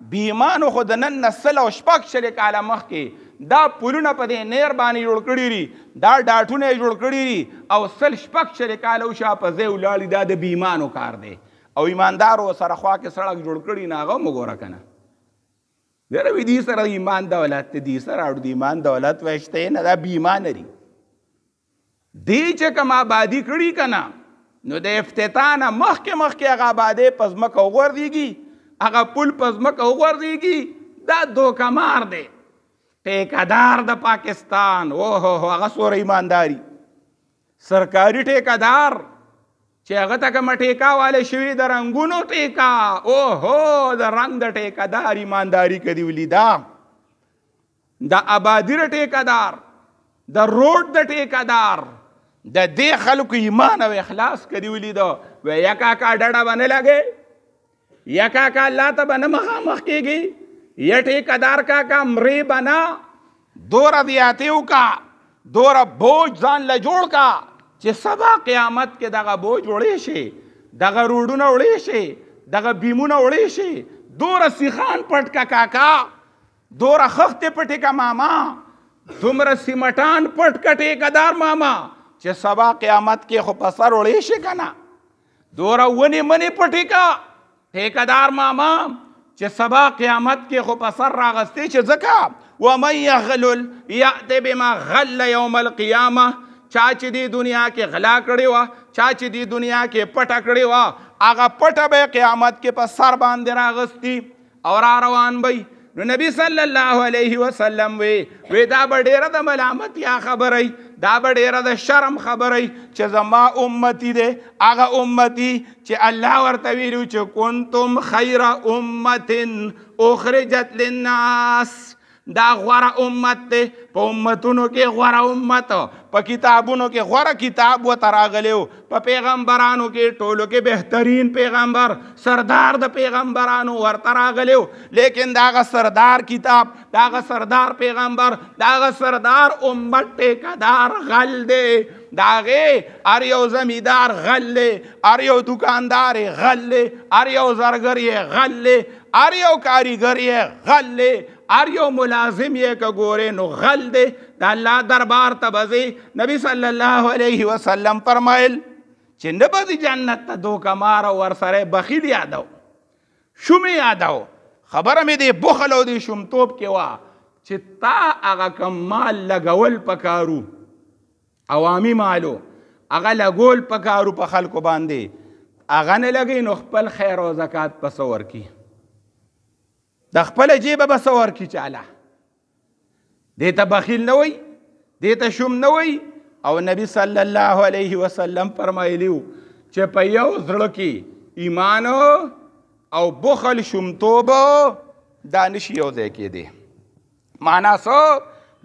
بیمانو خود نن نسل او شپک شل کاله مخ کې دا پولونه په دې نیر باندې جوړ کړی دي دا ډاټونه جوړ کړی دي او سل شپک شل کاله او شاپه زه ولاړی دا د بیمانو کار دی او ایماندارو سره خوا کې سړک جوړ کړی ناغه مګوره کنه دره وی دې سره ایمان دولت دې سره اړ دې ایمان دولت وشته نه دا بیمان لري دې چې کما آبادی کړی کنه نو د افتتان مخک مخک هغه آبادی پزمک وګور دیږي هغه پل پس مکه وغورځيږي دا دوکمار دی ټیکادار د پاکستان او هو هغه سور ایمانداری سرکاري ټیکادار چې هغه ته کوم ټیکا والے شوی د رنگونو ټیکا او هو د رنگ د ټیکادار ایمانداری کدی ولیدا د آبادی ټیکادار د روډ د ټیکادار د دې خلکو ایمان او اخلاص کدی ولیدا و یا کا کا ډډه باندې لګي یکا کا الله ته به نه مخامخ کېږي یټې کدار کا کا مرې بنا دوره دیاتیو کا دوره بوج ځان له جوړ کا چې سبا قیامت کې دغه بوج وړې شي دغه روډونه وړې شي دغه بیمونه وړې شي دوره سیخان پټ کا کاکا دوره خخته پټې کا ماما دومره سیمټان پټ کټې کدار ماما چې سبا قیامت کې خو په سر وړې شي کنه دوره ونی منی پټې کا ټیکدار ماما چې سبا قیامت کې خو پسر راغستې چې ځکه و من یغلل یأت بما غل یوم القیامه چا چې دی دنیا کې غلا کړی و چا چې دی دنیا کې پټه کړی و هغه پټه به قیامت کې په سر باندې راغستی او را روان بی نو نبی صلی الله علیه وسلم وی وی دا به ډیره د ملامت یا خبره دا به ډیره د شرم خبره چې زما امتی دی هغه امتی چې الله ورته ویلو چې کنتم خیر امه اخرجت للناس دا غوره امت ته په امتونو کې غوره امت په کتابونو کې غوره کتاب و تراغلی په پیغمبرانو کې ټولو کې بهترین پیغمبر سردار د پیغمبرانو ورته راغلی لیکن داغه سردار کتاب داغه سردار پیغمبر داغه سردار امت ټیکدار غل دی داغه ار یو زمیدار غل دی ار یو دکاندار غل دی ار یو زرګر غل دی ار یو کاریګر غل دی ار یو ملازم یې کګوره نو غل دی د الله دربار ته بزي نبی صلی الله علیه وسلم فرمایل چې نه بزي جنت ته دوکمار ور سره بخیل یادو شومې یادو خبره مې دی بخل او دی شومتوب کې وا چې تا هغه کم مال لګول پکارو عوامي مالو هغه لګول پکارو په خلکو باندې اغه نه لګي نو خپل خیر او زکات پسور کی د خپل جیب به سوار کی چاله دې ته بخیل نه وای دې ته شوم نه وای او نبی صلی الله علیه وسلم فرمایلیو چې په یو زړه کې ایمان او بخل شومتوب دانش یو ځای کې دی معنا سو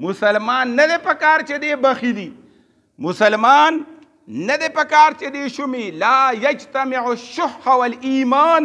مسلمان نه په کار چې دی بخیلی مسلمان نه د پکار چې دی شومی لا یجتمع الشح والایمان